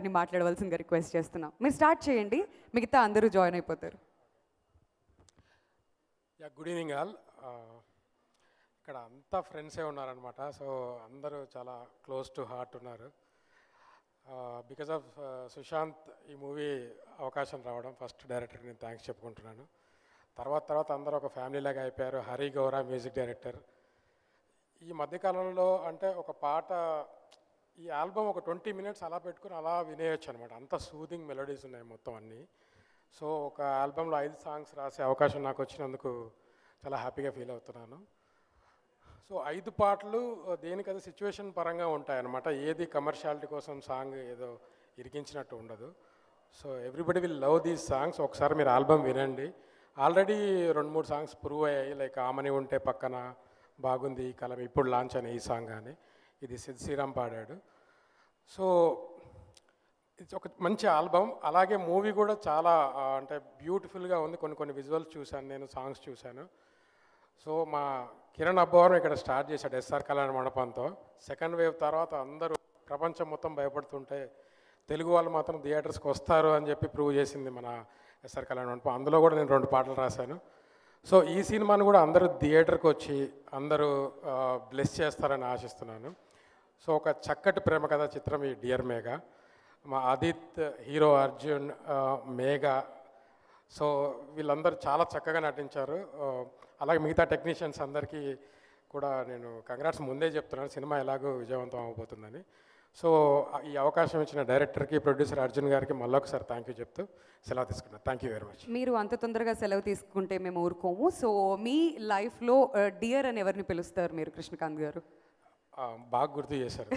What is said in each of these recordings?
అని మాట్లాడవలసిందిగా రిక్వెస్ట్ చేస్తున్నాం మీరు స్టార్ట్ చేయండి మిగతా అందరూ జాయిన్ అయిపోతారు గుడ్ ఈవినింగ్ ఆల్ ఇక్కడ అంతా ఫ్రెండ్సే ఉన్నారనమాట సో అందరూ చాలా క్లోజ్ టు హార్ట్ ఉన్నారు because uh, of uh, Sushanth ఈ మూవీ అవకాశం రావడం ఫస్ట్ డైరెక్టర్కి నేను థ్యాంక్స్ చెప్పుకుంటున్నాను తర్వాత తర్వాత అందరూ ఒక ఫ్యామిలీలాగా అయిపోయారు హరి గౌరా మ్యూజిక్ డైరెక్టర్ ఈ మధ్యకాలంలో అంటే ఒక పాట ఈ ఆల్బమ్ ఒక ట్వంటీ మినిట్స్ అలా పెట్టుకుని అలా వినేయచ్చు అనమాట అంత సూదింగ్ మెలోడీస్ ఉన్నాయి మొత్తం అన్నీ సో ఒక ఆల్బంలో ఐదు సాంగ్స్ రాసే అవకాశం నాకు వచ్చినందుకు చాలా హ్యాపీగా ఫీల్ అవుతున్నాను సో ఐదు పాటలు దేనికది సిచ్యువేషన్ పరంగా ఉంటాయన్నమాట ఏది కమర్షియాలిటీ కోసం సాంగ్ ఏదో ఇరికించినట్టు ఉండదు so everybody will love these songs ఒకసారి మీరు ఆల్బమ్ వినండి ఆల్రెడీ రెండు మూడు సాంగ్స్ ప్రూవ్ అయ్యాయి లైక్ ఆమని ఉంటే పక్కన బాగుంది ఈ కలం ఇప్పుడు లాంచ్ అని ఈ సాంగ్ కానీ ఇది సిద్ శ్రీరామ్ పాడాడు సో ఇది ఒక మంచి ఆల్బమ్ అలాగే మూవీ కూడా చాలా అంటే బ్యూటిఫుల్గా ఉంది కొన్ని కొన్ని విజువల్స్ చూశాను నేను సాంగ్స్ చూశాను సో మా కిరణ్ అబ్బవారం ఇక్కడ స్టార్ట్ చేశాడు ఎస్ఆర్ కళ్యాణ మండపంతో సెకండ్ వేవ్ తర్వాత అందరూ ప్రపంచం మొత్తం భయపడుతుంటే తెలుగు వాళ్ళు మాత్రం థియేటర్స్కి వస్తారు అని చెప్పి ప్రూవ్ చేసింది మన ఎస్ఆర్ కళ్యాణ మండపం అందులో కూడా నేను రెండు పాటలు రాశాను సో ఈ సినిమాను కూడా అందరూ థియేటర్కి వచ్చి అందరూ బ్లెస్ చేస్తారని ఆశిస్తున్నాను సో ఒక చక్కటి ప్రేమ కథ చిత్రం ఈ డియర్ మేఘ మా ఆదిత్ హీరో అర్జున్ మేఘ సో వీళ్ళందరూ చాలా చక్కగా నటించారు అలాగే మిగతా టెక్నీషియన్స్ అందరికీ కూడా నేను కంగ్రాట్స్ ముందే చెప్తున్నాను సినిమా ఎలాగో విజయవంతం అవబోతుందని సో ఈ అవకాశం ఇచ్చిన డైరెక్టర్కి ప్రొడ్యూసర్ అర్జున్ గారికి మళ్ళొకసారి థ్యాంక్ యూ చెప్తూ సెలవు తీసుకున్నాను థ్యాంక్ యూ వెరీ మచ్ మీరు అంత తొందరగా సెలవు తీసుకుంటే మేము ఊరుకోము సో మీ లైఫ్లో డియర్ అని ఎవరిని పిలుస్తారు మీరు కృష్ణకాంత్ గారు బాగా గుర్తు చేశారు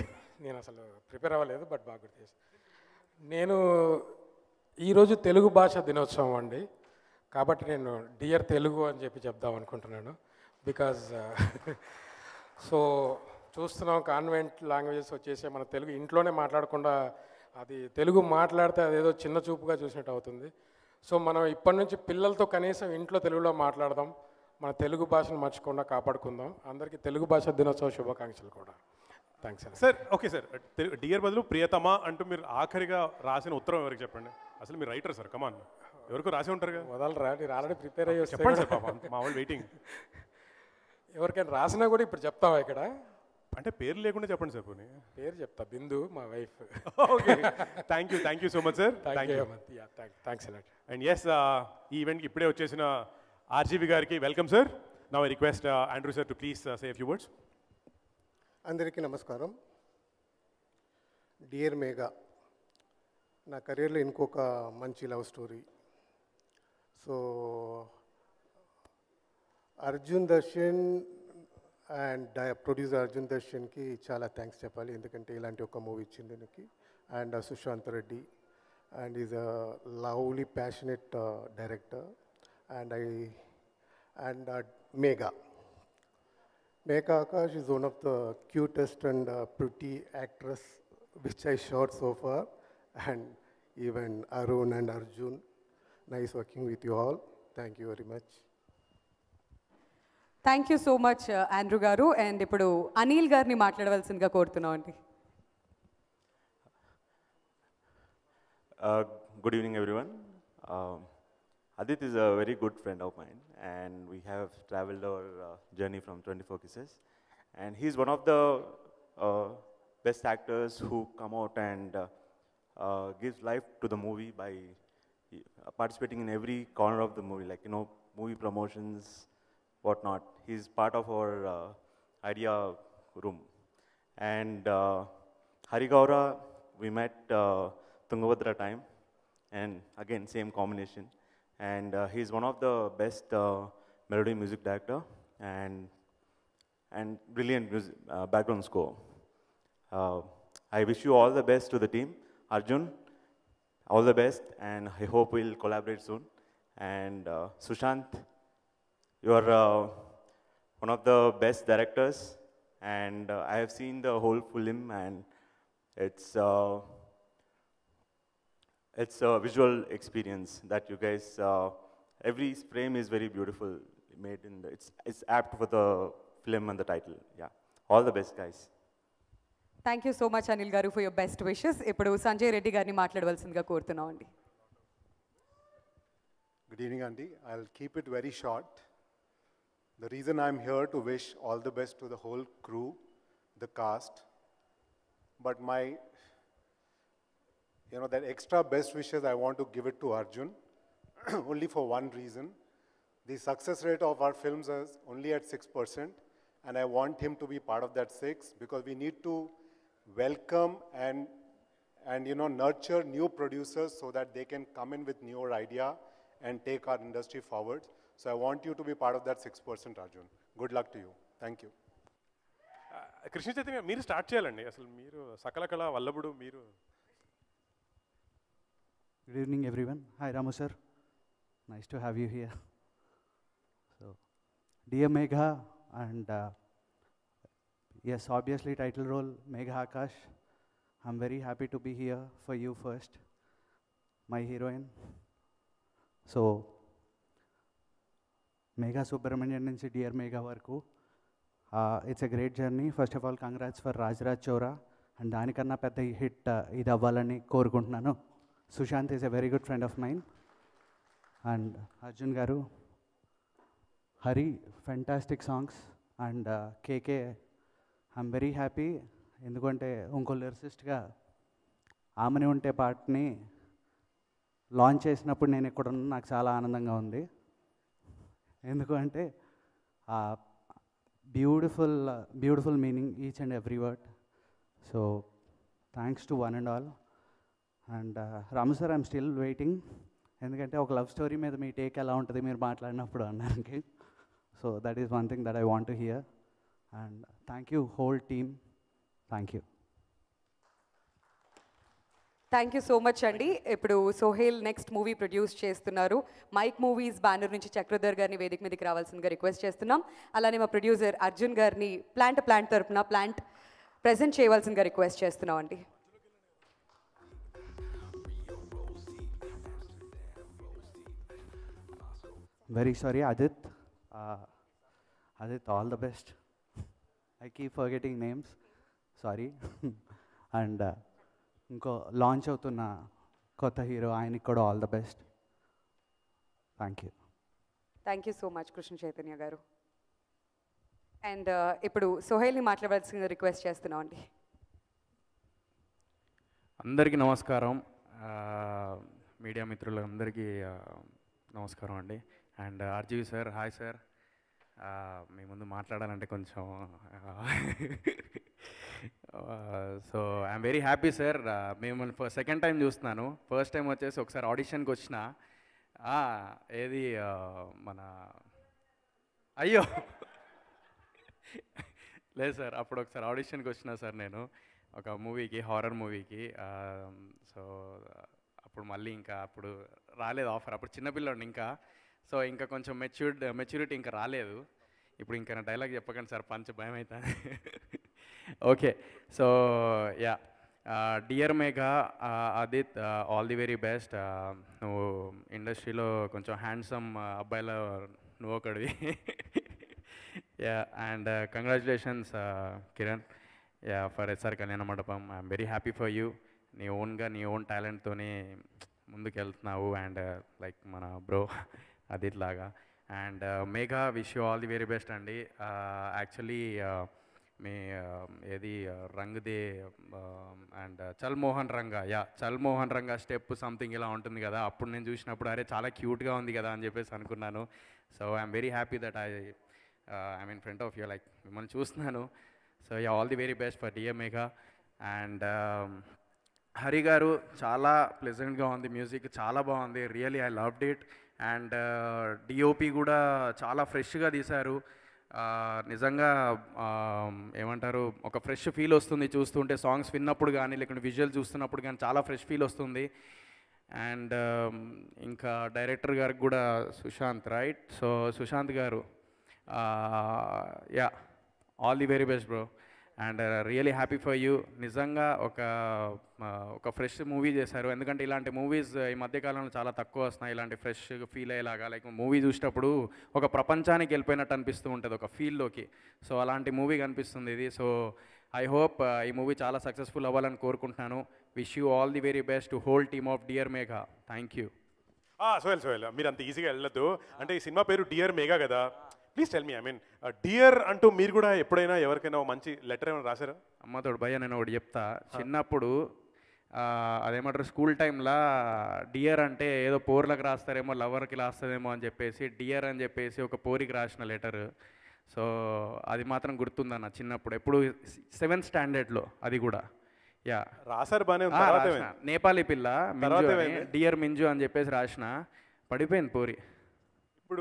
నేను అసలు ప్రిపేర్ అవ్వలేదు బట్ బాగా గుర్తు చేశారు నేను ఈరోజు తెలుగు భాష దినోత్సవం అండి కాబట్టి నేను డియర్ తెలుగు అని చెప్పి చెప్దాం అనుకుంటున్నాను బికాజ్ సో uh, చూస్తున్నాం కాన్వెంట్ లాంగ్వేజెస్ వచ్చేసి మన తెలుగు ఇంట్లోనే మాట్లాడకుండా అది తెలుగు మాట్లాడితే అదేదో చిన్న చూపుగా చూసినట్టు అవుతుంది సో మనం ఇప్పటి నుంచి పిల్లలతో కనీసం ఇంట్లో తెలుగులో మాట్లాడదాం మన తెలుగు భాషను మర్చిపోకుండా కాపాడుకుందాం అందరికీ తెలుగు భాష దినోత్సవ శుభాకాంక్షలు కూడా thanks sir sir okay sir dear బదులు ప్రియతమా అంటూ మీరు ఆఖరిగా రాసిన ఉత్తరం ఎవరికి చెప్పండి అసలు మీరు రైటర్ సార్ కమాన్ ఎవరికి రాసి ఉంటారు కదా వదలరా నేను ఆల్రెడీ ప్రిపేర్ అయ్యి చెప్పండి సార్ పాపం మా వెయిటింగ్ ఎవరికైనా రాసినా కూడా ఇప్పుడు చెప్తావా ఇక్కడ అంటే పేరు లేకుండా చెప్పండి సార్ పోనీ పేరు చెప్తా బిందు మా wife okay thank you thank you so much sir thank you thanks and ఎస్ ఈవెంట్కి ఇప్పుడే వచ్చేసిన RGB welcome, sir. Now I request uh, Andrew, sir, to please uh, say a few words. Andriki Namaskaram. Dear Mega, na career inko ka manchi love story. So, Arjun Darshan and producer Arjun Darshan ki chala thanks chappali in the container and yoka movie chindiniki and uh, Sushant Reddy and he's a lovely, passionate uh, director. and I and uh, Mega. Mega Akash is one of the cutest and uh, pretty actress which I shot so far, and even Arun and Arjun. Nice working with you all. Thank you very much. Thank you so much Andrew గారు and ఇప్పుడు అనిల్ గారిని మాట్లాడవలసిందిగా కోరుతున్నాం అండి good evening everyone Adit is a very good friend of mine, and we have traveled our uh, journey from 24 Kisses. And he's one of the uh, best actors who come out and uh, uh gives life to the movie by uh, participating in every corner of the movie, like, you know, movie promotions, whatnot. He's part of our uh, idea room. And uh, Gaura, we met Tungavadra time, and again, same combination and uh, he's one of the best uh, melody music director and and brilliant music, uh, background score. Uh, I wish you all the best to the team. Arjun, all the best, and I hope we'll collaborate soon. And uh, Sushant, you are uh, one of the best directors, and I have seen the whole film, and it's it's a visual experience that you guys, uh, every frame is very beautiful, made in it's, it's apt for the film and the title, yeah. All the best, guys. Thank you so much, Anil Garu, for your best wishes. Now, Sanjay Reddy Garu, please Good evening, Andy. I'll keep it very short. The reason I'm here to wish all the best to the whole crew, the cast, but my you know, that extra best wishes, I want to give it to Arjun only for one reason. The success rate of our films is only at 6%, and I want him to be part of that 6 because we need to welcome and, and you know, nurture new producers so that they can come in with newer idea and take our industry forward. So I want you to be part of that 6%, Arjun. Good luck to you. Thank you. Krishna uh, Chaitanya start start చేయాలండి అసలు మీరు సకల కళ Good evening, everyone. Hi, Ramu sir. Nice to have you here. So, dear Megha, and uh, yes, obviously, title role Megha Akash. I'm very happy to be here for you first, my heroine. So, Megha Subramanian నుంచి dear Megha వరకు it's a great journey first of all congrats for Rajaraj Chora and దానికన్నా పెద్ద hit ఇది అవ్వాలని కోరుకుంటున్నాను Sushanth is a very good friend of mine and Arjun గారు Hari fantastic songs and KK I'm very happy ఎందుకంటే ఇంకో లిరిసిస్ట్గా ఆమెని ఉంటే పాటని లాంచ్ చేసినప్పుడు నేను ఇక్కడ ఉన్న నాకు చాలా ఆనందంగా ఉంది ఎందుకంటే ఆ beautiful beautiful meaning each and every word so thanks to one and all and Ramu sir I'm still waiting ఎందుకంటే ఒక లవ్ స్టోరీ మీద మీ టేక్ ఎలా ఉంటుంది మీరు మాట్లాడినప్పుడు అన్నానికి so that is one thing that I want to hear and thank you whole team thank you thank you so much అండి ఇప్పుడు సోహేల్ నెక్స్ట్ మూవీ ప్రొడ్యూస్ చేస్తున్నారు మైక్ మూవీస్ బ్యానర్ నుంచి చక్రధర్ గారిని వేదిక మీదకి రావాల్సిందిగా రిక్వెస్ట్ చేస్తున్నాం అలానే మా ప్రొడ్యూసర్ అర్జున్ గారిని ప్లాంట్ ప్లాంట్ తరఫున ప్లాంట్ ప్రజెంట్ చేయవలసిందిగా రిక్వెస్ట్ చేస్తున్నాం అండి very sorry Adit. Uh, all the best I keep keep forgetting names. Sorry. and uh, ఇంకో లాంచ్ అవుతున్న కొత్త హీరో ఆయనకి కూడా all the best thank you thank you so much Krishna Chaitanya గారు అండ్ uh, ఇప్పుడు సోహెల్ని మాట్లాడవలసింది రిక్వెస్ట్ చేస్తున్నాం అండి అందరికీ నమస్కారం uh, మీడియా మిత్రులందరికీ నమస్కారం అండి and RGV sir hi sir మీ ముందు మాట్లాడాలంటే కొంచెం so I'm very happy sir మిమ్మల్ని సెకండ్ టైం చూస్తున్నాను ఫస్ట్ టైం వచ్చేసి ఒకసారి ఆడిషన్కి వచ్చిన ఏది మన అయ్యో లేదు సార్ అప్పుడు ఒకసారి ఆడిషన్కి వచ్చిన సార్ నేను ఒక మూవీకి హారర్ మూవీకి సో అప్పుడు మళ్ళీ ఇంకా అప్పుడు రాలేదు ఆఫర్ అప్పుడు చిన్నపిల్లడు ఇంకా సో ఇంకా కొంచెం మెచ్యూర్డ్ మెచ్యూరిటీ uh, ఇంకా రాలేదు ఇప్పుడు ఇంకా నా డైలాగ్ చెప్పకండి సార్ పంచ భయం అవుతా okay so yeah dear Megha Adit all the very best నువ్వు ఇండస్ట్రీలో కొంచెం హ్యాండ్సమ్ uh, అబ్బాయిలో నువ్వు ఒకడివి yeah and congratulations Kiran yeah for SR Kalyana Mandapam I'm very happy for you నీ ఓన్గా నీ ఓన్ టాలెంట్తోనే ముందుకు వెళ్తున్నావు అండ్ లైక్ uh, మన బ్రో అది ఇట్లాగా and Megha wish you all the very best అండి యాక్చువల్లీ uh, uh, మీ uh, ఏది Rang De um, and Chal Mohan Ranga yeah Chalmohan Ranga step something ఇలా ఉంటుంది కదా అప్పుడు నేను చూసినప్పుడు అరే చాలా క్యూట్గా ఉంది కదా అని చెప్పేసి అనుకున్నాను so I'm very happy that I I mean front of you like మిమ్మల్ని చూస్తున్నాను so yeah all the very best for DM Megha and Hari గారు చాలా ప్లెజెంట్గా ఉంది మ్యూజిక్ చాలా బాగుంది really I loved it and DOP కూడా చాలా ఫ్రెష్గా తీశారు నిజంగా ఏమంటారు ఒక ఫ్రెష్ ఫీల్ వస్తుంది చూస్తుంటే సాంగ్స్ విన్నప్పుడు కానీ లేకుంటే విజువల్ చూస్తున్నప్పుడు కానీ చాలా ఫ్రెష్ ఫీల్ వస్తుంది అండ్ ఇంకా డైరెక్టర్ గారికి కూడా సుశాంత్ రైట్ సో సుశాంత్ గారు yeah all the very best bro and really happy for you నిజంగా ఒక ఒక ఫ్రెష్ మూవీ చేశారు ఎందుకంటే ఇలాంటి మూవీస్ ఈ మధ్యకాలంలో చాలా తక్కువ వస్తున్నాయి ఇలాంటి ఫ్రెష్ ఫీల్ అయ్యేలాగా లైక్ మూవీ చూసేటప్పుడు ఒక ప్రపంచానికి వెళ్ళిపోయినట్టు అనిపిస్తూ ఉంటుంది ఒక ఫీల్డ్లోకి సో అలాంటి మూవీ కనిపిస్తుంది ఇది సో ఐ హోప్ ఈ మూవీ చాలా సక్సెస్ఫుల్ అవ్వాలని కోరుకుంటున్నాను wish you all the very best whole team of dear Megha thank you Sohel Sohel మీరు అంత ఈజీగా వెళ్ళదు అంటే ఈ సినిమా పేరు డియర్ మేఘా కదా please tell me I mean dear అంటూ మీరు కూడా ఎప్పుడైనా ఎవరికైనా మంచి లెటర్ ఏమైనా రాశారా అమ్మతోడు భయ నేను ఒకటి చెప్తా చిన్నప్పుడు అదేమంటారు స్కూల్ టైంలో డియర్ అంటే ఏదో పోర్లకు రాస్తారేమో లవర్కి రాస్తారేమో అని చెప్పేసి డియర్ అని చెప్పేసి ఒక పోరికి రాసిన లెటర్ సో అది మాత్రం గుర్తుందన్న చిన్నప్పుడు ఎప్పుడు సెవెంత్ స్టాండర్డ్లో అది కూడా యా రాసారు బాగానే నేపాలీ పిల్ల డియర్ మింజు అని చెప్పేసి రాసిన పడిపోయింది పోరి ఇప్పుడు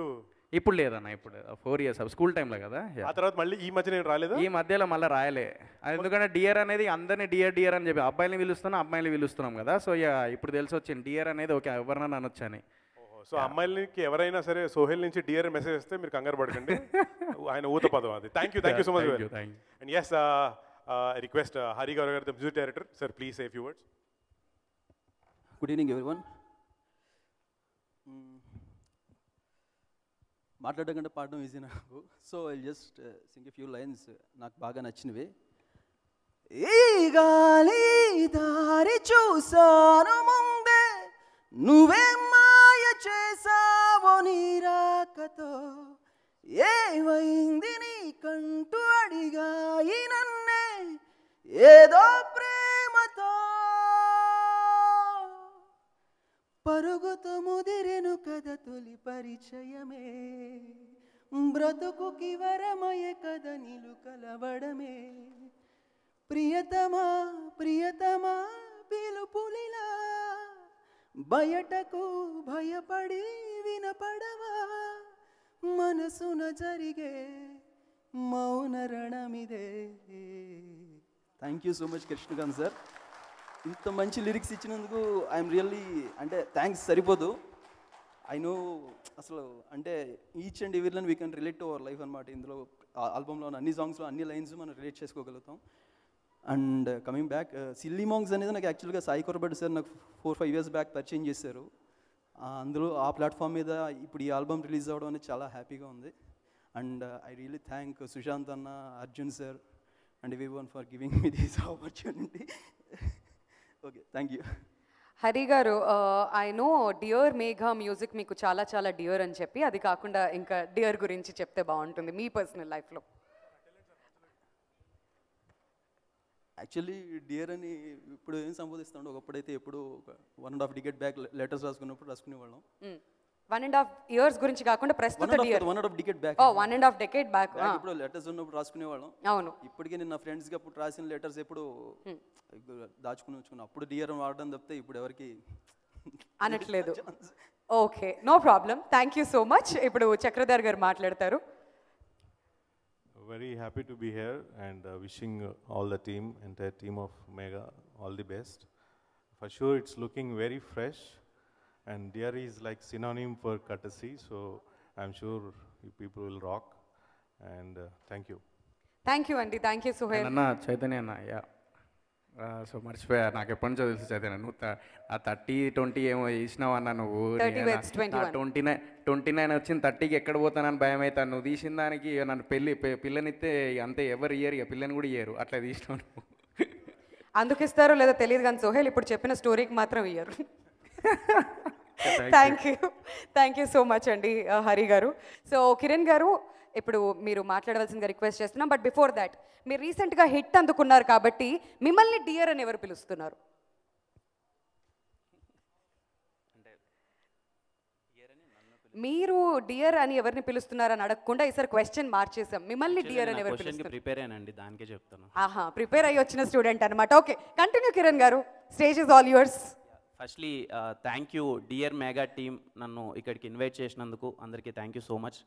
ఇప్పుడు లేదన్న ఇప్పుడు ఫోర్ ఇయర్స్ స్కూల్ టైంలో కదా ఆ తర్వాత మళ్ళీ ఈ మధ్య నేను రాలేదు ఈ మధ్యలో మళ్ళీ రాయలే ఎందుకంటే డిఆర్ అనేది అందరినీ డిఆర్ డిఆర్ అని చెప్పి అబ్బాయిని పిలుస్తున్నాం అమ్మాయిని పిలుస్తున్నాం కదా సో ఇక ఇప్పుడు తెలిసి వచ్చింది డిఆర్ అనేది ఓకే ఎవరన్నా అనొచ్చని సో అమ్మాయిలకి ఎవరైనా సరే సోహెల్ నుంచి డిఆర్ మెసేజ్ ఇస్తే మీరు కంగారు పడకండి ఆయన ఊత పదం అది thank you thank you so much and ఎస్ రిక్వెస్ట్ హరి గౌరవ్ గారు music director sir please say few words good evening everyone మాట్లాడడం కంటే పాడడం ఈజీ నాకు so I just sing few lines నాకు బాగా నచ్చినవి ఈ గాలి దారి చూసాను ముందే నువ్వే మాయ చేసావో నీ రాకతో ఏమైంది కంటూ అడిగాయి నన్నే ఏదో పరుగుతూ ముదిరెను కథ తొలి పరిచయమే బ్రతుకుకి వరమయ కథ నీలు కలవడమే ప్రియతమా ప్రియతమా పిలుపులిలా బయటకు భయపడి వినపడవా మనసున జరిగే మౌన రణమిదే thank you so much Krishnakanth sir ఇంత మంచి లిరిక్స్ ఇచ్చినందుకు ఐఎమ్ రియల్లీ అంటే థ్యాంక్స్ సరిపోదు ఐ నో అసలు అంటే each and every we can relate to our life అనమాట ఇందులో ఆల్బంలో అన్ని సాంగ్స్లో అన్ని లైన్స్ మనం రిలేట్ చేసుకోగలుగుతాం and coming back Silly Monks అనేది నాకు యాక్చువల్గా సాయి కొరబడ్ సార్ నాకు ఫోర్ ఫైవ్ ఇయర్స్ బ్యాక్ పరిచయం చేశారు అందులో ఆ ప్లాట్ఫామ్ మీద ఇప్పుడు ఈ ఆల్బమ్ రిలీజ్ అవ్వడం అనేది చాలా హ్యాపీగా ఉంది and I really thank Sushanth అన్న Arjun sir and we want for giving me this opportunity okay thank you Hari గారు I know dear Megha music మీకు చాలా చాలా డియర్ అని చెప్పి అది కాకుండా ఇంకా డియర్ గురించి చెప్తే బాగుంటుంది మీ పర్సనల్ లైఫ్లో యాక్చువల్లీ డియర్ అని ఇప్పుడు ఏం సంబోధిస్తాం ఒకప్పుడైతే ఎప్పుడు one and half decade back letters రాసుకున్నప్పుడు రాసుకునేవాళ్ళం hmm. One and half years గురించి కాకుండా ప్రస్తుత year one and half decade back ఓ one and half decade back ఇప్పుడు లెటర్స్ ఉన్నప్పుడు రాసుకునే వాళ్ళం అవును ఇప్పటికే నిన్న ఫ్రెండ్స్ hmm. కి అప్పుడు రాసిన లెటర్స్ ఎప్పుడు దాచుకుని ఉంచుకున్నా అప్పుడు డియర్ వాడడం తప్పితే ఇప్పుడు ఎవరికి అనట్లేదు okay no problem thank you so much ఇప్పుడు చక్రధర్ గారు మాట్లాడతారు very happy to be here and wishing all the team entire team of Megha all the best for sure it's looking very fresh And dear is like synonym for courtesy, so I'm sure you people will rock. And uh, thank you. Thank you అండి thank you Suhel అన్న చైతన్య అన్న yeah so మర్చిపోయా నాకు ఎప్పటి నుంచో తెలుసు చైతన్య నువ్వు ఆ థర్టీ ట్వంటీ ఏమో చేసినావు అన్న నువ్వు ట్వంటీ నైన్ ట్వంటీ నైన్ వచ్చింది థర్టీకి ఎక్కడ పోతానని భయం అవుతాను నువ్వు తీసిన దానికి నన్ను పెళ్ళి పిల్లనిస్తే అంతే ఎవరు ఇయ్యరు ఇక పిల్లని కూడా ఇయ్యరు అట్లా తీసినావు నువ్వు ఇస్తారో లేదో తెలియదు కానీ సోహేల్ ఇప్పుడు చెప్పిన స్టోరీకి మాత్రం ఇయ్యరు thank you thank you so much అండి హరి గారు సో కిరణ్ గారు ఇప్పుడు మీరు మాట్లాడవలసిందిగా రిక్వెస్ట్ చేస్తున్నాం బట్ బిఫోర్ దాట్ మీరు రీసెంట్గా హిట్ అందుకున్నారు కాబట్టి మిమ్మల్ని డియర్ అని ఎవరు పిలుస్తున్నారు మీరు డియర్ అని ఎవరిని పిలుస్తున్నారు అని అడగకుండా ఈసారి క్వశ్చన్ మార్చేసాం మిమ్మల్ని డియర్ అని ఎవరు ప్రిపేర్ అయ్యానండి దానికే చెప్తాను ఆహా ప్రిపేర్ అయ్యి వచ్చిన స్టూడెంట్ అనమాట ఓకే కంటిన్యూ కిరణ్ గారు stage is all yours firstly thank you dear Megha team నన్ను ఇక్కడికి ఇన్వైట్ చేసినందుకు అందరికీ thank you so much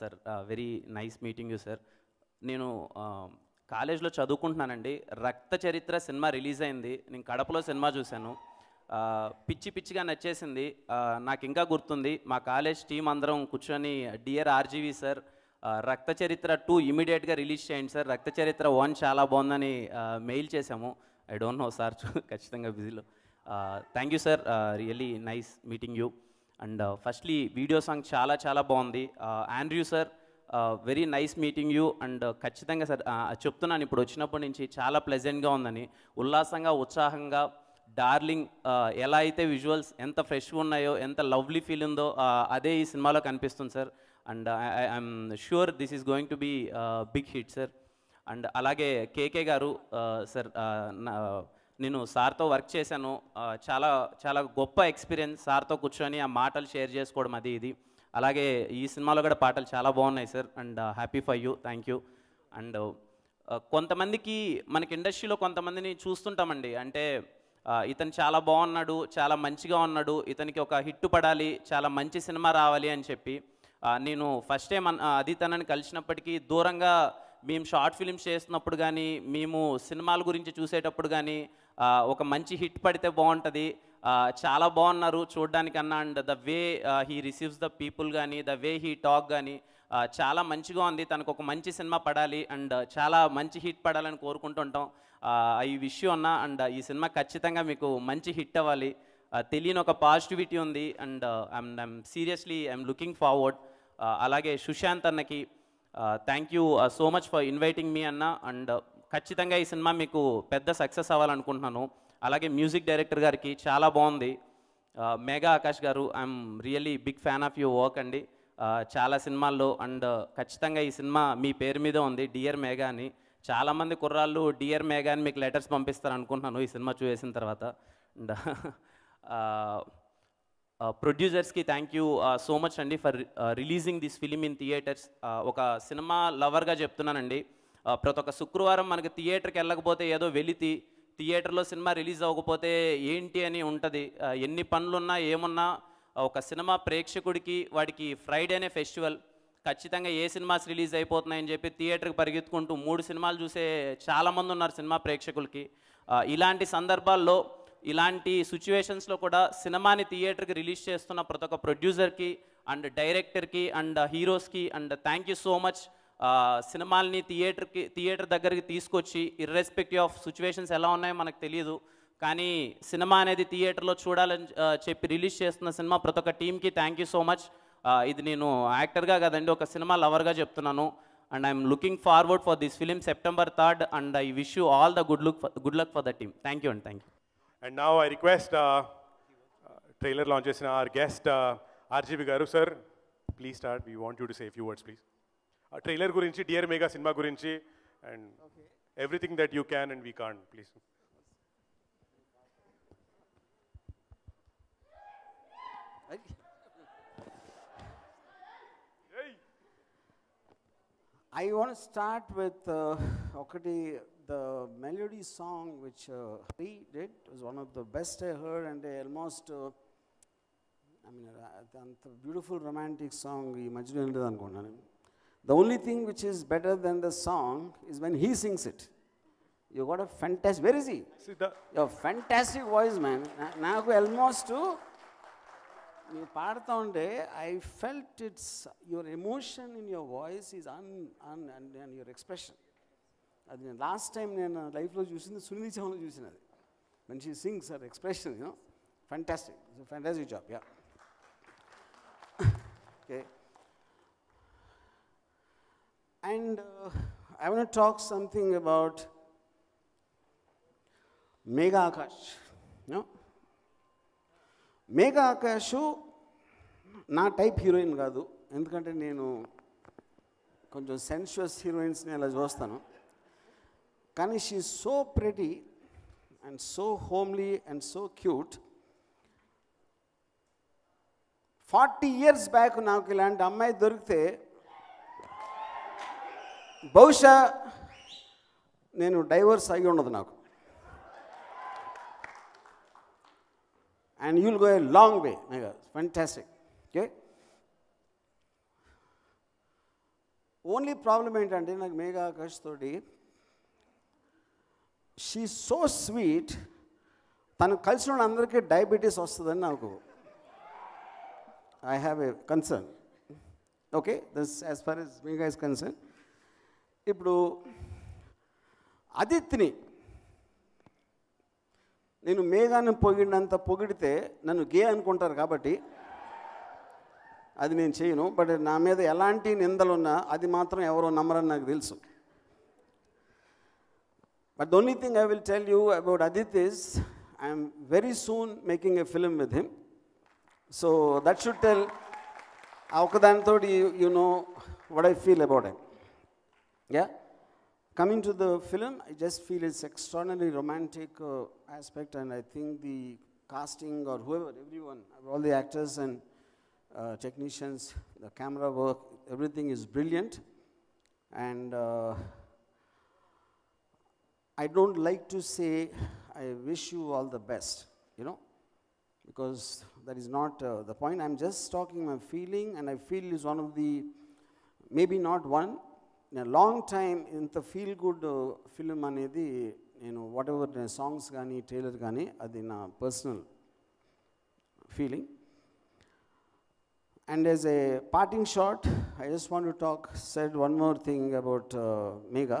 sir very nice meeting you sir నేను uh, కాలేజ్లో చదువుకుంటున్నానండి రక్త చరిత్ర సినిమా రిలీజ్ అయింది నేను కడపలో సినిమా చూశాను uh, పిచ్చి పిచ్చిగా నచ్చేసింది uh, నాకు ఇంకా గుర్తుంది మా కాలేజ్ టీం అందరం కూర్చొని డియర్ ఆర్జీవి సార్ రక్త చరిత్ర టూ ఇమీడియట్గా రిలీజ్ చేయండి సార్ రక్త చరిత్ర వన్ చాలా బాగుందని మెయిల్ చేశాము ఐ డోంట్ నో సార్ ఖచ్చితంగా బిజీలో thank you sir really nice meeting you and firstly video song చాలా చాలా బాగుంది Andrew sir very nice meeting you and ఖచ్చితంగా సార్ చెప్తున్నాను ఇప్పుడు వచ్చినప్పటి నుంచి చాలా ప్లెజెంట్గా ఉందని ఉల్లాసంగా ఉత్సాహంగా డార్లింగ్ ఎలా అయితే విజువల్స్ ఎంత ఫ్రెష్ ఉన్నాయో ఎంత లవ్లీ ఫీల్ ఉందో అదే ఈ సినిమాలో కనిపిస్తుంది sir and I'm sure this is going to be big hit sir and అలాగే కేకే గారు సార్ uh, నేను సార్తో వర్క్ చేశాను చాలా చాలా గొప్ప ఎక్స్పీరియన్స్ సార్తో కూర్చొని ఆ మాటలు షేర్ చేసుకోవడం అది ఇది అలాగే ఈ సినిమాలో కూడా పాటలు చాలా బాగున్నాయి sir and happy for you thank you and కొంతమందికి మనకి ఇండస్ట్రీలో కొంతమందిని చూస్తుంటామండి అంటే ఇతను చాలా బాగున్నాడు చాలా మంచిగా ఉన్నాడు ఇతనికి ఒక హిట్ పడాలి చాలా మంచి సినిమా రావాలి అని చెప్పి నేను ఫస్ట్ టైం అది తనని కలిసినప్పటికీ దూరంగా మేము షార్ట్ ఫిల్మ్స్ చేస్తున్నప్పుడు కానీ మేము సినిమాల గురించి చూసేటప్పుడు కానీ ఒక మంచి హిట్ పడితే బాగుంటుంది చాలా బాగున్నారు అన్న and the way he receives the people కానీ ద వే హీ టాక్ కానీ చాలా మంచిగా ఉంది తనకు ఒక మంచి సినిమా పడాలి అండ్ చాలా మంచి హిట్ పడాలని కోరుకుంటుంటాం ఈ విషయం అన్న అండ్ ఈ సినిమా ఖచ్చితంగా మీకు మంచి హిట్ అవ్వాలి తెలియని ఒక పాజిటివిటీ ఉంది and I'm I'm seriously I'm looking forward అలాగే సుశాంత్ అన్నకి thank you so much for inviting me అన్న అండ్ ఖచ్చితంగా ఈ సినిమా మీకు పెద్ద సక్సెస్ అవ్వాలనుకుంటున్నాను అలాగే మ్యూజిక్ డైరెక్టర్ గారికి చాలా బాగుంది మేఘా ఆకాష్ గారు I'm really big fan of you work అండి చాలా సినిమాల్లో అండ్ ఖచ్చితంగా ఈ సినిమా మీ పేరు మీద ఉంది డియర్ మేఘా అని చాలామంది కుర్రాళ్ళు డియర్ మేఘా అని మీకు లెటర్స్ పంపిస్తారు అనుకుంటున్నాను ఈ సినిమా చూసిన తర్వాత అండ్ ప్రొడ్యూసర్స్కి థ్యాంక్ యూ సో మచ్ అండి for releasing this film in theatres ఒక సినిమా లవర్గా చెప్తున్నానండి ప్రతి ఒక్క శుక్రవారం మనకి థియేటర్కి వెళ్ళకపోతే ఏదో వెళితే థియేటర్లో సినిమా రిలీజ్ అవ్వకపోతే ఏంటి అని ఉంటుంది ఎన్ని పనులున్నా ఏమున్నా ఒక సినిమా ప్రేక్షకుడికి వాడికి ఫ్రైడేనే ఫెస్టివల్ ఖచ్చితంగా ఏ సినిమాస్ రిలీజ్ అయిపోతున్నాయని చెప్పి థియేటర్కి పరిగెత్తుకుంటూ మూడు సినిమాలు చూసే చాలామంది ఉన్నారు సినిమా ప్రేక్షకులకి ఇలాంటి సందర్భాల్లో ఇలాంటి సిచ్యువేషన్స్లో కూడా సినిమాని థియేటర్కి రిలీజ్ చేస్తున్న ప్రతి ఒక్క ప్రొడ్యూసర్కి అండ్ డైరెక్టర్కి అండ్ హీరోస్కి and thank you so much సినిమాల్ని థియేటర్కి థియేటర్ దగ్గరికి తీసుకొచ్చి ఇర్రెస్పెక్టివ్ ఆఫ్ సిచ్యువేషన్స్ ఎలా ఉన్నాయో మనకు తెలియదు కానీ సినిమా అనేది థియేటర్లో చూడాలని చెప్పి రిలీజ్ చేస్తున్న సినిమా ప్రతి ఒక్క టీమ్కి థ్యాంక్ యూ సో మచ్ ఇది నేను యాక్టర్గా కదండి ఒక సినిమా లవర్గా చెప్తున్నాను and I'm looking forward for this film September third and I wish you all the good look good luck for the team thank you and thank you and నా I request trailer launch చేసిన our guest RGV గారు sir please start we want you to say few words please trailer గురించి dear Megha సినిమా గురించి and everything that you can and we can please I want start with uh, ఒకటి the melody song which uh, Hari did was one of the best I heard and almost I mean అంత beautiful romantic song ఈ మధ్యలో ఉండదు అనుకుంటున్నాను The only thing which is better than the song is when he sings it. You got a fantastic. Where is he? Your fantastic voice, man. Now almost too. You part on day. I felt it's your emotion in your voice is un, and your expression. Last time in life was using the Sunil Chawla using when she sings her expression, you know, fantastic. It's a fantastic job. Yeah. okay. And I want talk something about something Akash Megha Akash నా type heroine కాదు ఎందుకంటే నేను కొంచెం సెన్షువస్ హీరోయిన్స్ని ఇలా చూస్తాను కానీ she so pretty and so homely and so cute forty years back నాకు ఇలాంటి అమ్మాయి దొరికితే బహుశా నేను డైవర్స్ అయి ఉండదు నాకు and you'll go a long way fantastic okay only problem ఏంటంటే నాకు మేఘా ఆకాష్ తోటి షీ సో స్వీట్ తను కలిసిన అందరికీ డయాబెటీస్ వస్తుందని నాకు I have a concern okay thus as far as Megha is concern ఇప్పుడు అదిత్ని నేను మేఘాన్ని పొగిడినంత పొగిడితే నన్ను గే అనుకుంటారు కాబట్టి అది నేను చేయను బట్ నా మీద ఎలాంటి నిందలున్నా అది మాత్రం ఎవరో నమ్మరని నాకు తెలుసు but only thing I will tell you about Adit is I'm very soon making a film with him so that should tell ఆ ఒకదానితో you know what I feel about I'm Yeah. Coming to the film, I just feel it's extraordinarily romantic uh, aspect, and I think the casting or whoever, everyone, all the actors and uh, technicians, the camera work, everything is brilliant. And uh, I don't like to say, I wish you all the best, you know, because that is not uh, the point. I'm just talking my feeling, and I feel is one of the, maybe not one, a long time in the feel good uh, film anedi you know whatever songs gaani trailer gaani adi na personal feeling and as a parting shot i just want to talk said one more thing about uh, mega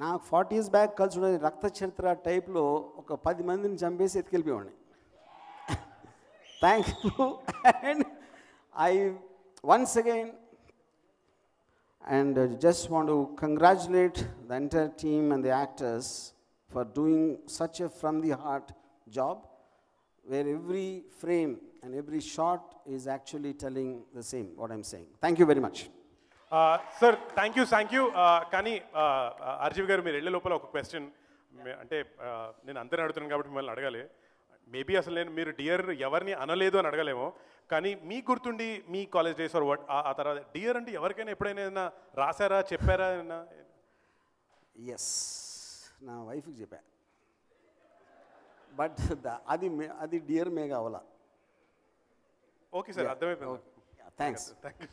నా forty years back కలిసి రక్త చరిత్ర టైప్లో ఒక పది మందిని చంపేసి ఎత్తుకెళ్ళిపోయి thank you and I once again and I just want to congratulate the entire team and the actors for doing such a from the heart job where every frame and every shot is actually telling the same, what I'm saying. Thank you very much. Sir thank you thank you కానీ అర్జీవ్ గారు మీరు వెళ్ళే లోపల ఒక question అంటే నేను అందరిని అడుగుతున్నాను కాబట్టి మిమ్మల్ని అడగాలి మేబీ అసలు నేను మీరు డియర్ ఎవరిని అనలేదు అని అడగలేమో కానీ మీకు గుర్తుండి మీ కాలేజ్ డేస్ ఆర్ వాట్ ఆ తర్వాత డియర్ అంటే ఎవరికైనా ఎప్పుడైనా ఏదైనా రాశారా చెప్పారా ఏదైనా ఎస్ నా వైఫ్కి చెప్పా బట్ అది అది డియర్ మే కావాలా ఓకే సార్ అర్థమైపోయింది thanks thank you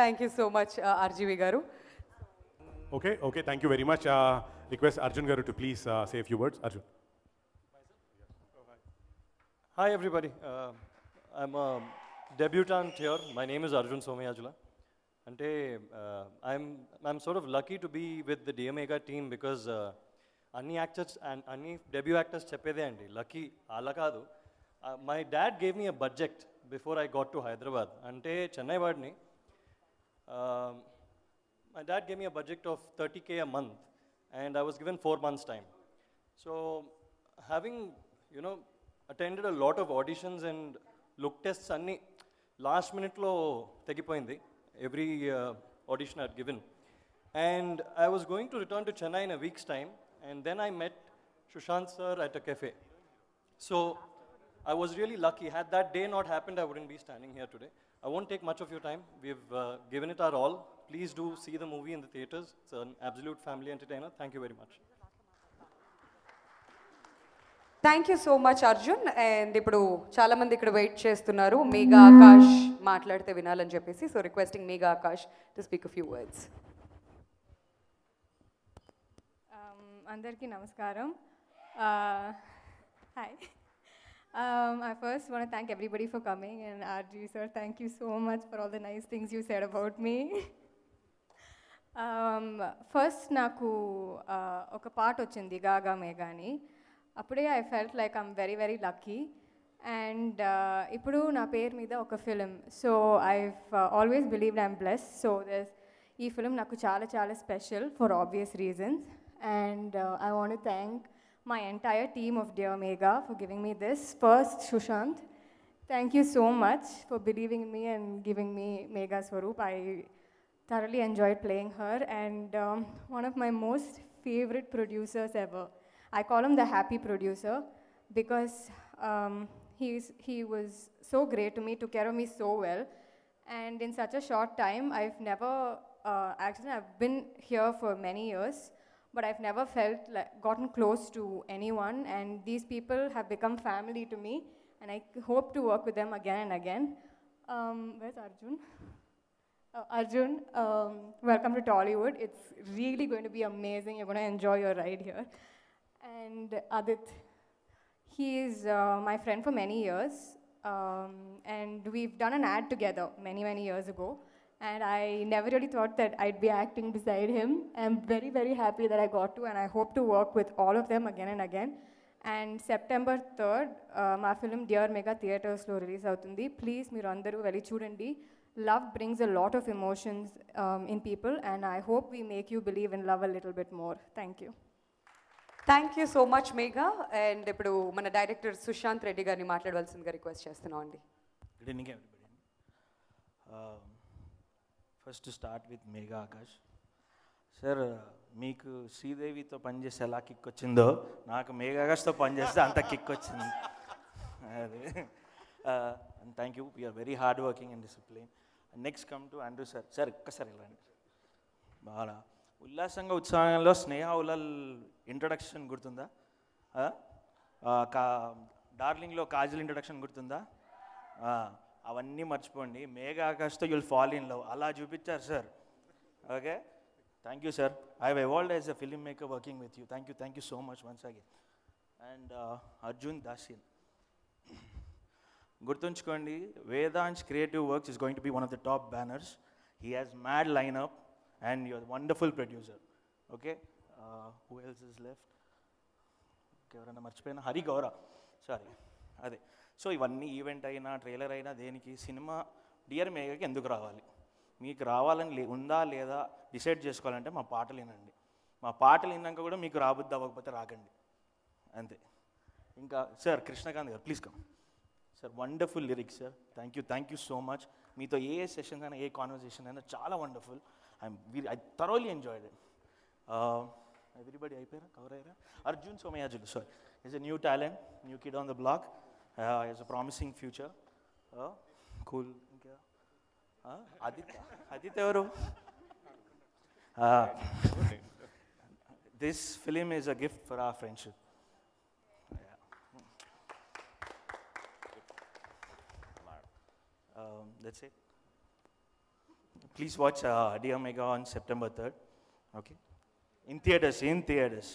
thank you so much RGV garu okay okay thank you very much request Arjun garu to please say few words Arjun Hi, everybody. Uh, I'm a debutant here. My name is Arjun Somayajula. And uh, I'm, I'm sort of lucky to be with the DMA team because any uh, actors and any debut actors chepede andi. Lucky, alakadu. Uh, my dad gave me a budget before I got to Hyderabad. And Chennai My dad gave me a budget of 30k a month and I was given four months' time. So, having, you know, Attended a lot of attended a lot of auditions and look tests అన్నీ last మినిట్లో తగ్గిపోయింది every audition are given and I was going to return to Chennai in a weeks time and then I met Shushant sir at a cafe. So I was really lucky. Had that day not happened, I wouldn't be standing here today. I won't take much of your time. We've uh, given it our all. Please do see the movie in the theaters. It's an absolute family entertainer. Thank you very much. Thank you so much Arjun and ఇప్పుడు చాలామంది ఇక్కడ wait చేస్తున్నారు మేఘా ఆకాష్ మాట్లాడితే వినాలని చెప్పేసి so requesting Megha Akash to speak few words అందరికీ నమస్కారం hi uh, Um, I first want to thank everybody for coming, and RG sir, thank you so much for all the nice things you said about me. um, first, నాకు uh, ఒక పాట వచ్చింది గాగా మేఘాని అప్పుడే I felt like I'm very very lucky and ఇప్పుడు నా పేరు మీద ఒక film so I always believe I'm bless so thus ఈ ఫిలిం నాకు చాలా చాలా special for obvious reasons and I want thank my entire team of dear Megha for giving me this first Sushant thank you so much for believing me and giving me Megha Swaroop I thoroughly enjoyed playing her and um, one of my most favorite producers ever. I call him the happy producer because um, he's, he was so great to me, took care of me so well. And in such a short time, I've never, uh, actually, I've been here for many years, but I've never felt like, gotten close to anyone. And these people have become family to me, and I hope to work with them again and again. Um, where's Arjun? Uh, Arjun, um, welcome to Tollywood. It's really going to be amazing. You're going to enjoy your ride here and Adith, He is uh, my friend for many years. Um, and we've done an ad together many, many years ago. And I never really thought that I'd be acting beside him. I'm very, very happy that I got to, and I hope to work with all of them again and again. And September 3rd, uh, my film Dear Mega Theatre slow release outundi. Please, Mirandaru, very chudandi. Love brings a lot of emotions um, in people, and I hope we make you believe in love a little bit more. Thank you. Thank you so much Megha and ఇప్పుడు మన director Sushant Reddy గారిని మాట్లాడవలసిందిగా request చేస్తున్నాం అండి good evening everybody first start with Megha Akash sir మీకు శ్రీదేవితో పనిచేస్తే ఎలా కిక్ వచ్చిందో నాకు ఆకాష్తో పనిచేస్తే అంత కిక్ వచ్చింది అదే and thank you you're very hard working and discipline next come to Andrew sir sir ఒక్కసారి ఇలా బాగా ఉల్లాసంగా ఉత్సాహంలో స్నేహ ఉలల్ ఇంట్రొడక్షన్ గుర్తుందా కా డార్లింగ్లో కాజల్ ఇంట్రడక్షన్ గుర్తుందా అవన్నీ మర్చిపోండి మేఘ ఆకాశతో యుల్ ఫాల్ ఇన్ లవ్ అలా చూపించారు sir okay thank you sir I have evolved as a film maker working with you thank you thank you so much once again and Arjun Dasyan గుర్తుంచుకోండి Vedant creative works is going to be one of the top banners he has mad lineup and your wonderful producer okay who else is left ఎవరైనా మర్చిపోయినా హరి గౌర sorry అదే so ఇవన్నీ event అయినా trailer అయినా దేనికి cinema dear మేఘకి ఎందుకు రావాలి మీకు రావాలని లే ఉందా లేదా డిసైడ్ చేసుకోవాలంటే మా పాటలు వినండి మా పాటలు విన్నాక కూడా మీకు రాబుద్ది అవ్వకపోతే రాకండి అంతే ఇంకా sir Krishnakanth garu please come sir wonderful lyrics sir thank you thank you so much మీతో ఏ సెషన్స్ అయినా ఏ కాన్వర్జేషన్ అయినా చాలా wonderful I I thoroughly enjoyed it everybody I ayipoyara cover ayara arjun somayajul sorry he's a new talent new kid on the block uh, he has a promising future uh, cool inga uh, aditya aditya varu uh, this film is a gift for our friendship Um, that's it. Please watch uh, Dear Mega on September 3rd. Okay. in theaters, in theaters.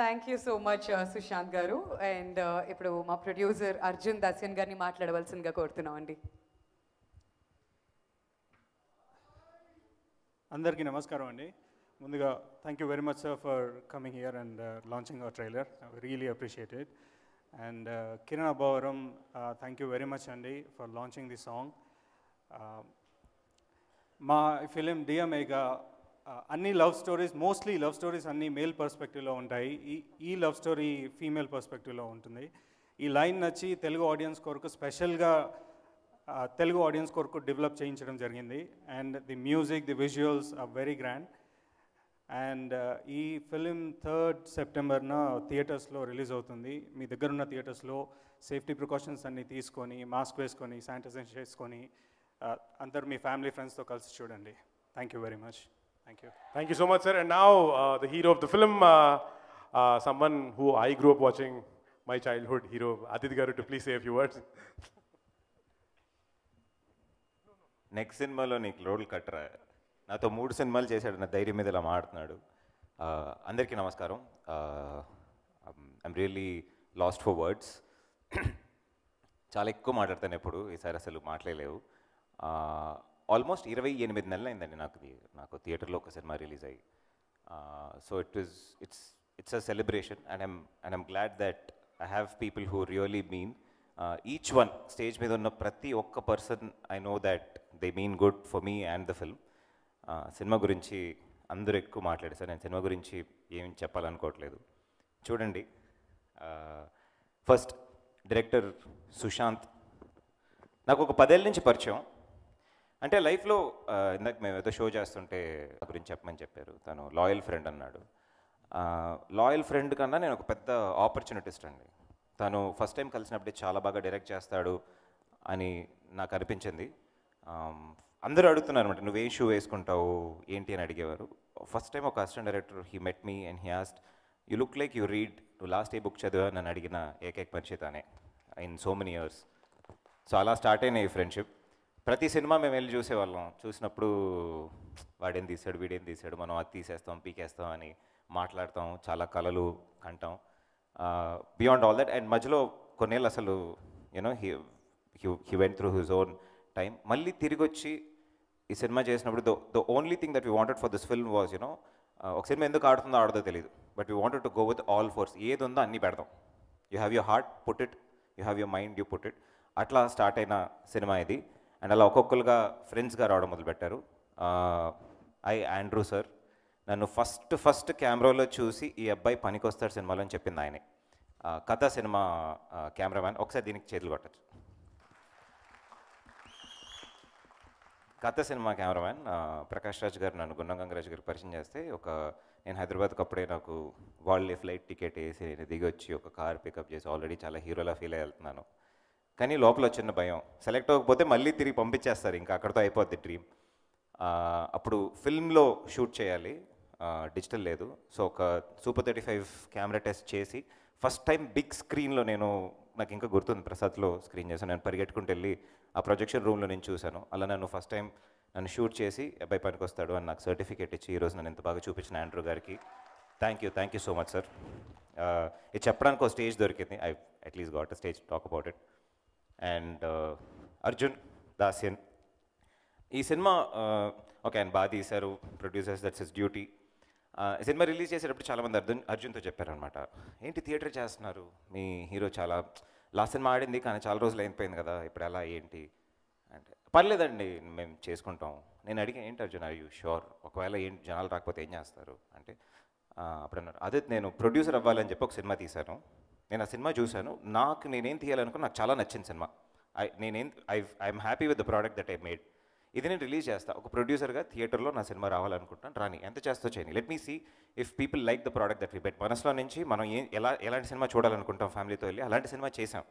Thank you so much Sushant garu and ఇప్పుడు మా producer Arjun దస్యన్ గారిని మాట్లాడవలసిందిగా కోరుతున్నామండి అందరికీ నమస్కారం అండి ముందుగా thank you very much sir for coming here and launching our trailer really appreciate and Kiran Abbavaram thank you very much అండి for launching the song మా ఫిలిం డిఎంఏగా అన్ని love stories mostly love stories అన్ని మేల్ పర్స్పెక్టివ్లో ఉంటాయి ఈ ఈ లవ్ స్టోరీ ఫీమేల్ పర్స్పెక్టివ్లో ఉంటుంది ఈ లైన్ నచ్చి తెలుగు ఆడియన్స్ కొరకు స్పెషల్గా తెలుగు ఆడియన్స్ కొరకు డెవలప్ చేయించడం జరిగింది and the music the visuals are very grand and ఈ ఫిలిం థర్డ్ సెప్టెంబర్న థియేటర్స్లో రిలీజ్ అవుతుంది మీ దగ్గరున్న థియేటర్స్లో సేఫ్టీ ప్రికాషన్స్ అన్నీ తీసుకొని మాస్క్ వేసుకొని శానిటైజేషన్ చేసుకొని Uh, అందరు మీ ఫ్యామిలీ ఫ్రెండ్స్తో కలిసి చూడండి thank you very much thank you thank you so much sir and now the hero of the film one who I grew up watching my childhood hero Adith garu to please say few words next సినిమాలో నీకు role కట్టరా నాతో మూడు సినిమాలు చేశాడు నా ధైర్యం మీద ఇలా మాడుతున్నాడు uh, అందరికీ నమస్కారం I'm really lost for words చాలా ఎక్కువ మాట్లాడతాను ఎప్పుడు ఈసారి అసలు మాట్లాడలేవు ఆల్మోస్ట్ ఇరవై ఎనిమిది నెలలు అయిందండి నాకు నాకు థియేటర్లో ఒక సినిమా రిలీజ్ అయ్యి so it is it's it's a celebration and I'm and I'm glad that I have people who really mean each one stage మీద ఉన్న ప్రతి ఒక్క person I know that they mean good for me and the film సినిమా గురించి అందరూ ఎక్కువ మాట్లాడారు sir నేను సినిమా గురించి ఏం చెప్పాలనుకోవట్లేదు చూడండి ఫస్ట్ డైరెక్టర్ సుశాంత్ నాకు ఒక పదేళ్ళ నుంచి పరిచయం అంటే లైఫ్లో ఇందాక మేము ఏదో షో చేస్తుంటే ఆ గురించి చెప్పమని చెప్పారు తను లాయల్ ఫ్రెండ్ అన్నాడు లాయల్ ఫ్రెండ్ కన్నా నేను ఒక పెద్ద ఆపర్చునిటీస్ట్ అండి తను ఫస్ట్ టైం కలిసినప్పుడే చాలా బాగా డైరెక్ట్ చేస్తాడు అని నాకు అనిపించింది అందరూ అడుగుతున్నారు అనమాట నువ్వేం షూ వేసుకుంటావు ఏంటి అని అడిగేవారు ఫస్ట్ టైం ఒక assistant director he met me and he asked you look like you read నువ్వు లాస్ట్ ఏ బుక్ చదివా నన్ను అడిగిన ఏకైక తానే in so many years so అలా స్టార్ట్ అయిన ఈ ఫ్రెండ్షిప్ ప్రతి సినిమా మేము వెళ్ళి చూసేవాళ్ళం చూసినప్పుడు వాడేం తీసాడు వీడేం తీసాడు మనం అది తీసేస్తాం పీకేస్తాం అని మాట్లాడతాం చాలా కళలు కంటాం బియాండ్ ఆల్ దట్ అండ్ మధ్యలో కొన్నేళ్ళు అసలు you know he he went through his own time మళ్ళీ తిరిగి వచ్చి ఈ సినిమా చేసినప్పుడు the the only thing that we wanted for this film was you know ఒక సినిమా ఎందుకు ఆడుతుందో ఆడదో తెలియదు but we wanted to go with all force ఏది ఉందో అన్నీ పెడతాం you have your heart put it you have your mind you put it అట్లా స్టార్ట్ అయిన సినిమా ఇది అండ్ అలా ఒక్కొక్కరుగా ఫ్రెండ్స్గా రావడం మొదలుపెట్టారు ఐ ఆండ్రూ సార్ నన్ను ఫస్ట్ ఫస్ట్ కెమెరాలో చూసి ఈ అబ్బాయి పనికొస్తాడు సినిమాలో అని చెప్పింది ఆయనే కథ సినిమా కెమెరామ్యాన్ ఒకసారి దీనికి చేతులు కొట్టచ్చు కథ సినిమా కెమెరామ్యాన్ ప్రకాష్ రాజ్ గారు నన్ను గుండం గంగరాజు గారు పరిచయం చేస్తే ఒక నేను హైదరాబాద్కి అప్పుడే నాకు వాళ్ళే ఫ్లైట్ టికెట్ వేసి నేను దిగి వచ్చి ఒక కార్ పికప్ చేసి ఆల్రెడీ చాలా హీరోలా ఫీల్ అయి వెళ్తున్నాను కానీ లోపల చిన్న భయం సెలెక్ట్ అవ్వకపోతే మళ్ళీ తిరిగి పంపించేస్తారు ఇంకా అక్కడితో అయిపోద్ది డ్రీమ్ అప్పుడు ఫిల్మ్లో షూట్ చేయాలి డిజిటల్ లేదు సో ఒక super thirty five camera test చేసి ఫస్ట్ టైం బిగ్ స్క్రీన్లో నేను నాకు ఇంకా గుర్తుంది ప్రసాద్లో స్క్రీన్ చేశాను నేను పరిగెట్టుకుంటూ వెళ్ళి ఆ ప్రొజెక్షన్ రూమ్లో నేను చూశాను అలా నన్ను ఫస్ట్ టైం నన్ను షూట్ చేసి అబ్బాయి పనికి వస్తాడు అని నాకు సర్టిఫికేట్ ఇచ్చి ఈరోజు నన్ను ఇంత బాగా చూపించిన ఆండ్రూ గారికి thank you thank you so much sir ఇది చెప్పడానికి ఒక స్టేజ్ దొరికింది I at least got a stage talk about it and Arjun Dasyan ఈ సినిమా ఓకే ఆయన బాగా తీశారు ప్రొడ్యూసర్స్ దట్స్ ఇస్ డ్యూటీ సినిమా రిలీజ్ చేసేటప్పుడు చాలామంది అర్జున్ అర్జున్తో చెప్పారనమాట ఏంటి థియేటర్ చేస్తున్నారు మీ హీరో చాలా లాస్ట్ సినిమా ఆడింది కానీ చాలా రోజులు అయిపోయింది కదా ఇప్పుడు ఎలా ఏంటి అంటే పర్లేదండి మేము చేసుకుంటాం నేను అడిగా ఏంటి అర్జున్ ఐ యూ షూర్ ఒకవేళ ఏంటి జనాలు రాకపోతే ఏం చేస్తారు అంటే అప్పుడు అన్నారు అదే నేను ప్రొడ్యూసర్ అవ్వాలని చెప్పి ఒక సినిమా తీశాను నేను ఆ సినిమా చూశాను నాకు నేనేం తీయాలనుకున్నా నాకు చాలా నచ్చింది సినిమా ఐ నేనేం I I'm happy with the product that I made ఇది నేను రిలీజ్ చేస్తాను ఒక ప్రొడ్యూసర్గా థియేటర్లో నా సినిమా రావాలనుకుంటున్నాను రాని ఎంత చేస్తో చేయని let me see if people like the product that we bet మనసులో నుంచి మనం ఏ ఎలా ఎలాంటి సినిమా చూడాలనుకుంటాం ఫ్యామిలీతో వెళ్ళి అలాంటి సినిమా చేసాం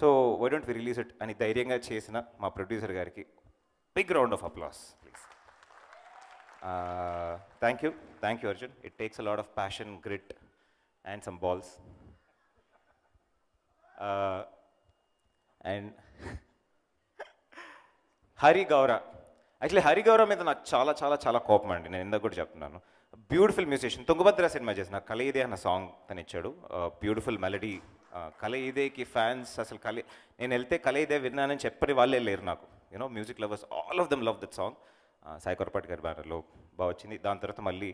so why don't we release it అని ధైర్యంగా చేసిన మా ప్రొడ్యూసర్ గారికి big round of applause please thank you thank you Arjun it takes a lot of passion grit and some balls and uh, Hari Gowra actually Hari గౌరవ మీద నాకు చాలా చాలా చాలా కోపం అండి నేను ఇందాక కూడా చెప్తున్నాను బ్యూటిఫుల్ మ్యూజిషియన్ తుంగభద్ర సినిమా చేసిన కలయిదే అన్న సాంగ్ తనిచ్చాడు ఇచ్చాడు బ్యూటిఫుల్ మెలడీ కలయిదేకి ఇదేకి ఫ్యాన్స్ అసలు కలి నేను వెళ్తే కలయిదే ఇదే విన్నానని చెప్పని వాళ్ళే లేరు నాకు you know music lovers all of them love that song Sai Korrapati garu బ్యానర్లో బాగా వచ్చింది దాని తర్వాత మళ్ళీ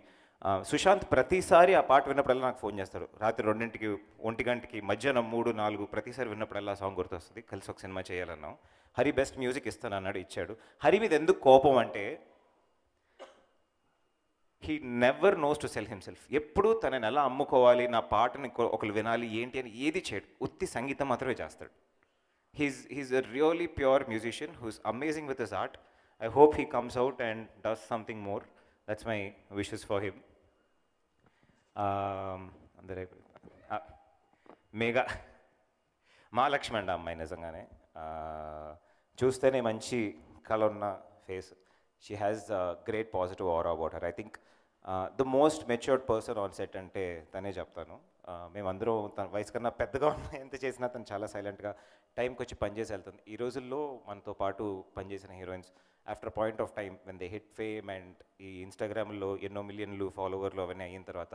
సుశాంత్ ప్రతిసారి ఆ పాట విన్నప్పుడల్లా నాకు ఫోన్ చేస్తాడు రాత్రి రెండింటికి ఒంటి గంటకి మధ్యాహ్నం మూడు నాలుగు ప్రతిసారి విన్నప్పుడల్లా సాంగ్ గుర్తొస్తుంది కలిసి ఒక సినిమా చేయాలన్నాం హరి బెస్ట్ మ్యూజిక్ ఇస్తాను అన్నాడు ఇచ్చాడు హరి మీద ఎందుకు కోపం అంటే he never knows to sell himself ఎప్పుడు తనని ఎలా అమ్ముకోవాలి నా పాటని ఒకరు వినాలి ఏంటి అని ఏది చేయడు ఉత్తి సంగీతం మాత్రమే చేస్తాడు he's he's a really pure musician who's amazing with his art I hope he comes out and does something more that's my wishes for him అందరే మేఘ మహాలక్ష్మి అండి అమ్మాయి నిజంగానే చూస్తేనే మంచి కళ ఉన్న face she has great positive aura about her I think the most matured person on set అంటే తనే చెప్తాను మేమందరూ తన వయసు కన్నా పెద్దగా ఉన్న ఎంత చేసినా తను చాలా సైలెంట్గా టైంకి వచ్చి పనిచేసి వెళ్తుంది ఈ రోజుల్లో మనతో పాటు పనిచేసిన heroines after point of time when they hit fame and ఈ ఇన్స్టాగ్రామ్లో ఎన్నో మిలియన్లు ఫాలోవర్లు అవన్నీ అయిన తర్వాత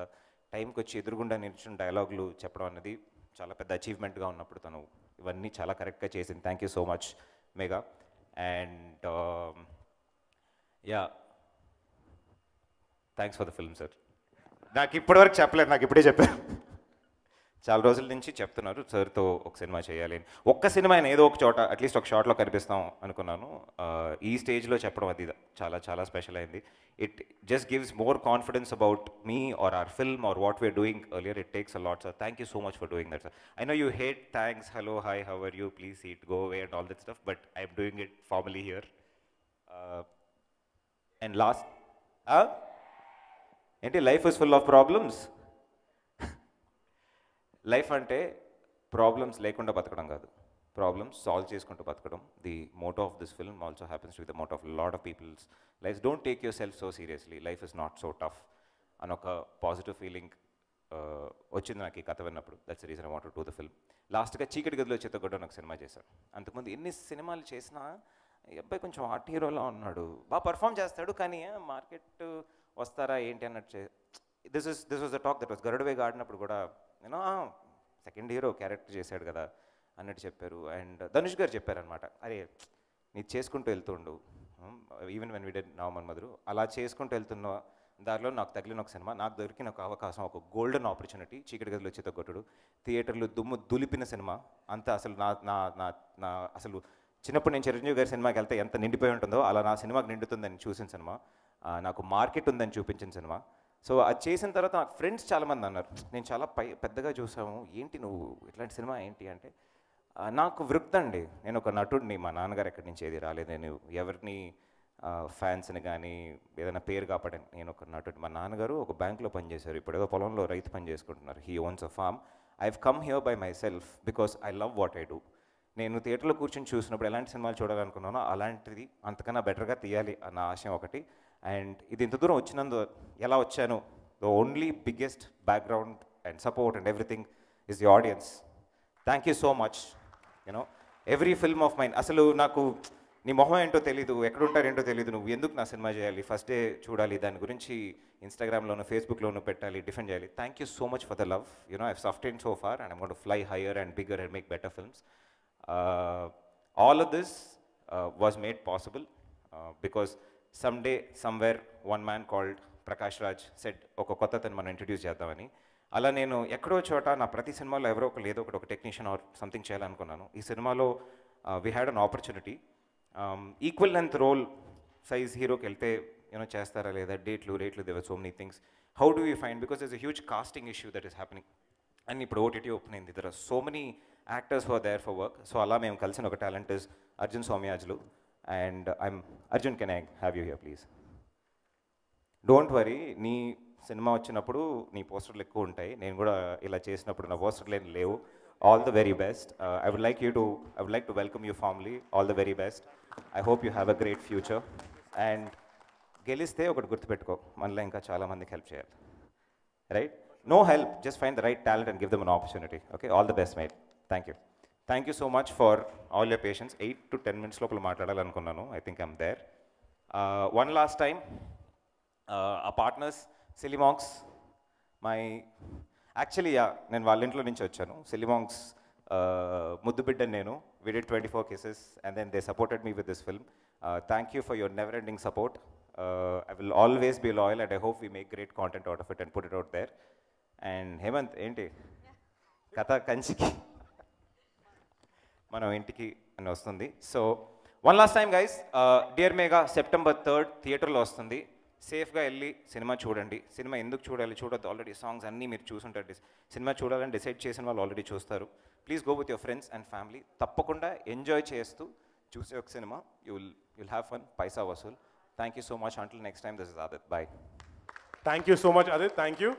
టైంకి వచ్చి ఎదురుగుండా నిలిచిన డైలాగులు చెప్పడం అనేది చాలా పెద్ద అచీవ్మెంట్గా ఉన్నప్పుడు తను ఇవన్నీ చాలా కరెక్ట్గా చేసింది thank you so much Megha and yeah thanks for the film sir నాకు ఇప్పటివరకు చెప్పలేదు నాకు ఇప్పుడే చెప్పాను చాలా రోజుల నుంచి చెప్తున్నారు సార్తో ఒక సినిమా చేయాలి అని ఒక్క సినిమా ఆయన ఏదో ఒక చోట అట్లీస్ట్ ఒక షార్ట్లో కనిపిస్తాం అనుకున్నాను ఈ స్టేజ్లో చెప్పడం అది చాలా చాలా స్పెషల్ అయింది it just gives more confidence about me our our film our what we're doing earlier it takes a lot sir thank you so much for doing that sir I know you hate thanks hello hi how are you please it go way and all that stuff but I'm doing it formally here and last ఏంటి life is full of problems life అంటే problems లేకుండా బతకడం కాదు problems solve చేసుకుంటూ బతకడం the motto of this film also happens with the motto of lot of people's life don't take yourself so seriously life is not so tough ఒక positive feeling వచ్చింది నాకు ఈ కథ విన్నప్పుడు that's reason what to the film లాస్ట్గా చీకటి గదిలో చిత్తగొడ్డ ఒక సినిమా చేశాడు అంతకుముందు ఎన్ని సినిమాలు చేసినా అబ్బాయి కొంచెం ఆర్ట్ హీరోలా ఉన్నాడు బాగా పర్ఫామ్ చేస్తాడు కానీ మార్కెట్ వస్తారా ఏంటి అన్నట్టు this is this was the talk that was Garudavega ఆడినప్పుడు కూడా నేను సెకండ్ హీరో క్యారెక్టర్ చేశాడు కదా అన్నట్టు చెప్పారు అండ్ ధనుష్ గారు చెప్పారనమాట అరే నీ చేసుకుంటూ వెళ్తుండు ఈవెన్ వెన్ విడెడ్ నవమన్ మధురు అలా చేసుకుంటూ వెళ్తున్న దారిలో నాకు తగిలిన ఒక సినిమా నాకు దొరికిన ఒక అవకాశం ఒక గోల్డెన్ ఆపర్చునిటీ చీకటి గదిలో తగ్గొట్టుడు థియేటర్లు దుమ్ము దులిపిన సినిమా అంతా అసలు నా నా నా నా అసలు చిన్నప్పుడు నేను చిరంజీవి గారి సినిమాకి వెళ్తే ఎంత నిండిపోయి ఉంటుందో అలా నా సినిమాకి నిండుతుందని చూసిన సినిమా నాకు మార్కెట్ ఉందని చూపించిన సినిమా సో అది చేసిన తర్వాత నాకు ఫ్రెండ్స్ చాలామంది అన్నారు నేను చాలా పై పెద్దగా చూసాము ఏంటి నువ్వు ఇట్లాంటి సినిమా ఏంటి అంటే నాకు అండి నేను ఒక నటుడిని మా నాన్నగారు ఎక్కడి నుంచి ఏది రాలేదు నేను ఎవరిని ఫ్యాన్స్ని కానీ ఏదైనా పేరు కాపాడాను నేను ఒక నటుడు మా నాన్నగారు ఒక బ్యాంక్లో పనిచేశారు ఇప్పుడు ఏదో పొలంలో రైతు పని చేసుకుంటున్నారు he owns a farm I have come here by myself because I love what I do నేను థియేటర్లో కూర్చొని చూసినప్పుడు ఎలాంటి సినిమాలు చూడాలనుకున్నానో అలాంటిది అంతకన్నా బెటర్గా తీయాలి అన్న ఆశయం ఒకటి అండ్ ఇది ఇంత దూరం వచ్చినందు ఎలా వచ్చాను the only biggest background and support and everything is the audience thank you so much you know every film of mind అసలు నాకు నీ మొహం ఏంటో తెలీదు ఏంటో తెలీదు నువ్వు ఎందుకు నా సినిమా చేయాలి ఫస్ట్ డే చూడాలి దాని గురించి ఇన్స్టాగ్రామ్లోను ఫేస్బుక్లోను పెట్టాలి డిఫెండ్ చేయాలి thank you so much for the love you know I suffered in so far and I'm got fly higher and bigger and make better films Uh, all of this uh, was made possible uh, because someday, somewhere, one man called Prakash Raj set ఒక కొత్త అతను మనం introduce చేద్దామని అలా నేను ఎక్కడో చోట నా ప్రతి సినిమాలో ఎవరో ఒక లేదో ఒకటి ఒక టెక్నీషియన్ ఆర్ సంథింగ్ చేయాలనుకున్నాను ఈ సినిమాలో we had an opportunity equal length role size హీరోకి వెళ్తే యూనో చేస్తారా లేదా డేట్లు రేట్లు there are so many things how do you find because is a huge casting issue that is happening and ఇప్పుడు ఓటీటీ ఓపెన్ అయింది there are so many actors for there for work so అలా మేము కలిసిన ఒక talent is Arjun Somayajulu and I'm Arjun can I have you here please don't worry నీ cinema వచ్చినప్పుడు నీ పోస్టర్లు ఎక్కువ ఉంటాయి నేను కూడా ఇలా చేసినప్పుడు నా పోస్టర్లు ఏం లేవు all the very best I would like you to I would like to welcome you family all the very best I hope you have a great future and గెలిస్తే ఒకటి గుర్తుపెట్టుకో మనలో ఇంకా చాలామందికి హెల్ప్ చేయాలి right no help just find the right talent and give them an opportunity okay all the best mate thank you thank you so much for all your patience eight to ten minutes లోపల మాట్లాడాలనుకున్నాను I think I'm there one last time ఆ partners సిలిమాంగ్స్ my actually నేను వాళ్ళ ఇంట్లో నుంచి వచ్చాను uh, ముద్దు ముద్దుబిడ్డ నేను విడి twenty four cases and then they supported me with this film thank you for your never ending support I will always be loyal and I hope we make great content out of it and put it out there and Hemanth ఏంటి కథ కంచికి మనం ఇంటికి అని వస్తుంది so one last time guys dear mega September third థియేటర్లో వస్తుంది సేఫ్గా వెళ్ళి సినిమా చూడండి సినిమా ఎందుకు చూడాలి చూడద్దు ఆల్రెడీ సాంగ్స్ అన్నీ మీరు చూసుంటారు సినిమా చూడాలని డిసైడ్ చేసిన వాళ్ళు ఆల్రెడీ చూస్తారు please go with your friends and family తప్పకుండా ఎంజాయ్ చేస్తూ చూసే ఒక cinema you will you'll have fun పైసా వసూల్ thank you so much until next time this is Adith bye thank you so much Adith thank you